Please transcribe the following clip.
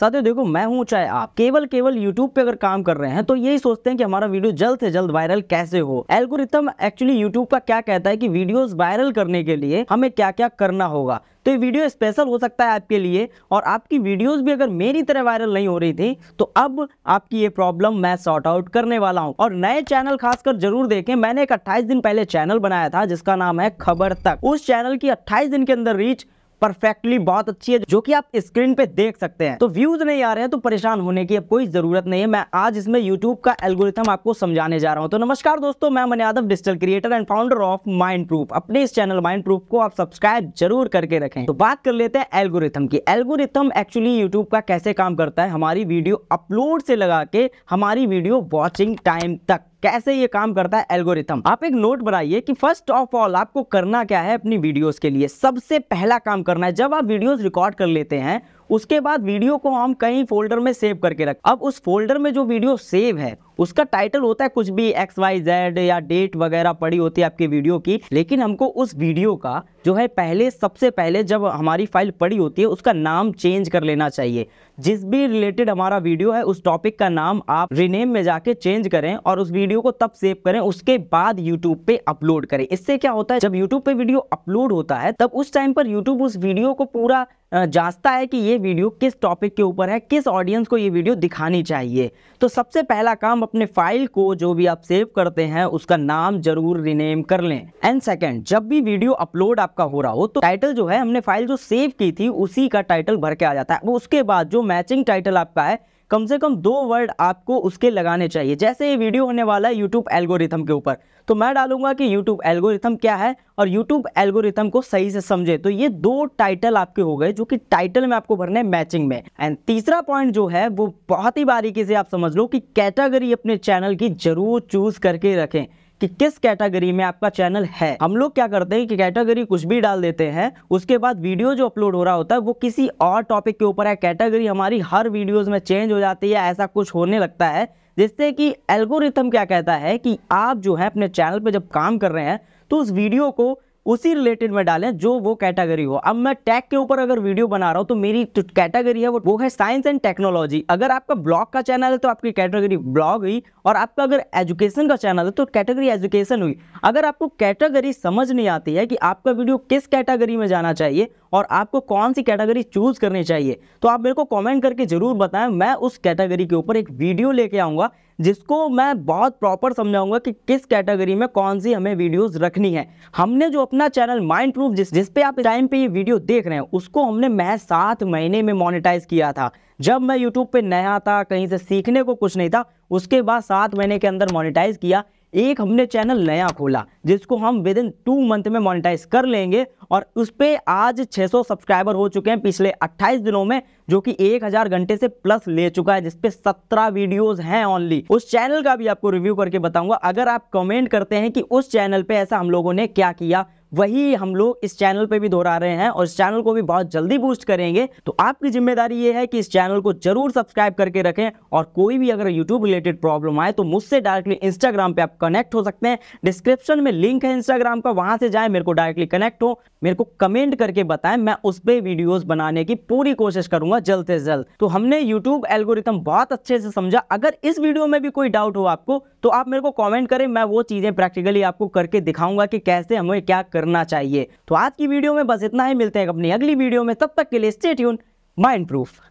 साथियों देखो मैं हूं चाहे आप केवल केवल YouTube पे अगर काम कर रहे हैं तो यही सोचते हैं कि हमारा वीडियो जल्द से जल्द वायरल कैसे हो एल्गोरिथम एक्चुअली YouTube का क्या कहता है कि वीडियोस वायरल करने के लिए हमें क्या क्या करना होगा तो ये वीडियो स्पेशल हो सकता है आपके लिए और आपकी वीडियोस भी अगर मेरी तरह वायरल नहीं हो रही थी तो अब आपकी ये प्रॉब्लम मैं सॉर्ट आउट करने वाला हूँ और नए चैनल खासकर जरूर देखें मैंने एक 28 दिन पहले चैनल बनाया था जिसका नाम है खबर तक उस चैनल की 28 दिन के अंदर रीच परफेक्टली बहुत अच्छी है जो कि आप स्क्रीन पे देख सकते हैं तो व्यूज नहीं आ रहे हैं तो परेशान होने की अब कोई जरूरत नहीं है मैं आज इसमें यूट्यूब का एल्गोरिथम आपको समझाने जा रहा हूं तो नमस्कार दोस्तों मैं Man Yadav digital creator and founder of mind proof अपने इस चैनल माइंड प्रूफ को आप सब्सक्राइब जरूर करके रखें तो बात कर लेते हैं एल्गोरिथम की एल्गोरिथम एक्चुअली यूट्यूब का कैसे काम करता है हमारी वीडियो अपलोड से लगा के हमारी वीडियो वॉचिंग टाइम तक कैसे ये काम करता है एल्गोरिथम आप एक नोट बनाइए कि फर्स्ट ऑफ ऑल आपको करना क्या है अपनी वीडियोस के लिए सबसे पहला काम करना है जब आप वीडियोस रिकॉर्ड कर लेते हैं उसके बाद वीडियो को हम कहीं फोल्डर में सेव करके रख अब उस फोल्डर में जो वीडियो सेव है उसका टाइटल होता है कुछ भी एक्स वाई जेड या डेट वगैरह पड़ी होती है आपकी वीडियो की लेकिन हमको उस वीडियो का जो है पहले सबसे पहले जब हमारी फाइल पड़ी होती है उसका नाम चेंज कर लेना चाहिए जिस भी रिलेटेड हमारा वीडियो है उस टॉपिक का नाम आप रिनेम में जाके चेंज करें और उस वीडियो को तब सेव करें उसके बाद यूट्यूब पे अपलोड करें इससे क्या होता है जब यूट्यूब पे वीडियो अपलोड होता है तब उस टाइम पर यूट्यूब उस वीडियो को पूरा जांचता है कि ये वीडियो किस टॉपिक के ऊपर है किस ऑडियंस को ये वीडियो दिखानी चाहिए तो सबसे पहला काम अपने फाइल को जो भी आप सेव करते हैं उसका नाम जरूर रिनेम कर लें एंड सेकंड जब भी वीडियो अपलोड आपका हो रहा हो तो टाइटल जो है हमने फाइल जो सेव की थी उसी का टाइटल भर के आ जाता है उसके बाद जो मैचिंग टाइटल आपका है कम से कम दो वर्ड आपको उसके लगाने चाहिए जैसे ये वीडियो होने वाला है यूट्यूब एल्गोरिथम के ऊपर तो मैं डालूंगा कि यूट्यूब एल्गोरिथम क्या है और यूट्यूब एल्गोरिथम को सही से समझे तो ये दो टाइटल आपके हो गए जो कि टाइटल में आपको भरने मैचिंग में एंड तीसरा पॉइंट जो है वो बहुत ही बारीकी से आप समझ लो कि कैटेगरी अपने चैनल की जरूर चूज करके रखें कि किस कैटेगरी में आपका चैनल है हम लोग क्या करते हैं कि कैटेगरी कुछ भी डाल देते हैं उसके बाद वीडियो जो अपलोड हो रहा होता है वो किसी और टॉपिक के ऊपर है कैटेगरी हमारी हर वीडियोज़ में चेंज हो जाती है ऐसा कुछ होने लगता है जिससे कि एल्गोरिथम क्या कहता है कि आप जो है अपने चैनल पर जब काम कर रहे हैं तो उस वीडियो को उसी रिलेटेड में डालें जो वो कैटेगरी हो अब मैं टैग के ऊपर अगर वीडियो बना रहा हूँ तो मेरी तो कैटेगरी है वो वो है साइंस एंड टेक्नोलॉजी अगर आपका ब्लॉग का चैनल है तो आपकी कैटेगरी ब्लॉग हुई और आपका अगर एजुकेशन का चैनल है तो कैटेगरी एजुकेशन हुई अगर आपको कैटेगरी समझ नहीं आती है कि आपका वीडियो किस कैटेगरी में जाना चाहिए और आपको कौन सी कैटेगरी चूज़ करनी चाहिए तो आप मेरे को कमेंट करके ज़रूर बताएं मैं उस कैटेगरी के ऊपर एक वीडियो लेके आऊँगा जिसको मैं बहुत प्रॉपर समझाऊंगा कि किस कैटेगरी में कौन सी हमें वीडियोस रखनी है हमने जो अपना चैनल माइंड प्रूफ जिस जिस पे आप टाइम पे ये वीडियो देख रहे हैं उसको हमने महज सात महीने में मोनेटाइज किया था जब मैं यूट्यूब पे नया था कहीं से सीखने को कुछ नहीं था उसके बाद सात महीने के अंदर मोनेटाइज किया एक हमने चैनल नया खोला जिसको हम विद इन टू मंथ में मोनिटाइज कर लेंगे और उस पर आज 600 सब्सक्राइबर हो चुके हैं पिछले 28 दिनों में जो कि 1000 घंटे से प्लस ले चुका है जिसपे 17 वीडियोस हैं ओनली उस चैनल का भी आपको रिव्यू करके बताऊंगा अगर आप कमेंट करते हैं कि उस चैनल पे ऐसा हम लोगों ने क्या किया वही हम लोग इस चैनल पे भी दोहरा रहे हैं और इस चैनल को भी बहुत जल्दी बूस्ट करेंगे तो आपकी जिम्मेदारी ये है कि इस चैनल को जरूर सब्सक्राइब करके रखें और कोई भी अगर यूट्यूब रिलेटेड प्रॉब्लम आए तो मुझसे डायरेक्टली इंस्टाग्राम पे आप कनेक्ट हो सकते हैं डिस्क्रिप्शन में लिंक है इंस्टाग्राम का वहां से जाए मेरे को डायरेक्टली कनेक्ट हो मेरे को कमेंट करके बताएं मैं उस पर वीडियोज बनाने की पूरी कोशिश करूंगा जल्द से जल्द तो हमने यूट्यूब एल्गोरिथम बहुत अच्छे से समझा अगर इस वीडियो में भी कोई डाउट हो आपको तो आप मेरे को कमेंट करें मैं वो चीज़ें प्रैक्टिकली आपको करके दिखाऊंगा कि कैसे हमें क्या करना चाहिए तो आज की वीडियो में बस इतना ही मिलते हैं अपनी अगली वीडियो में तब तक के लिए स्टेट यून माइंड प्रूफ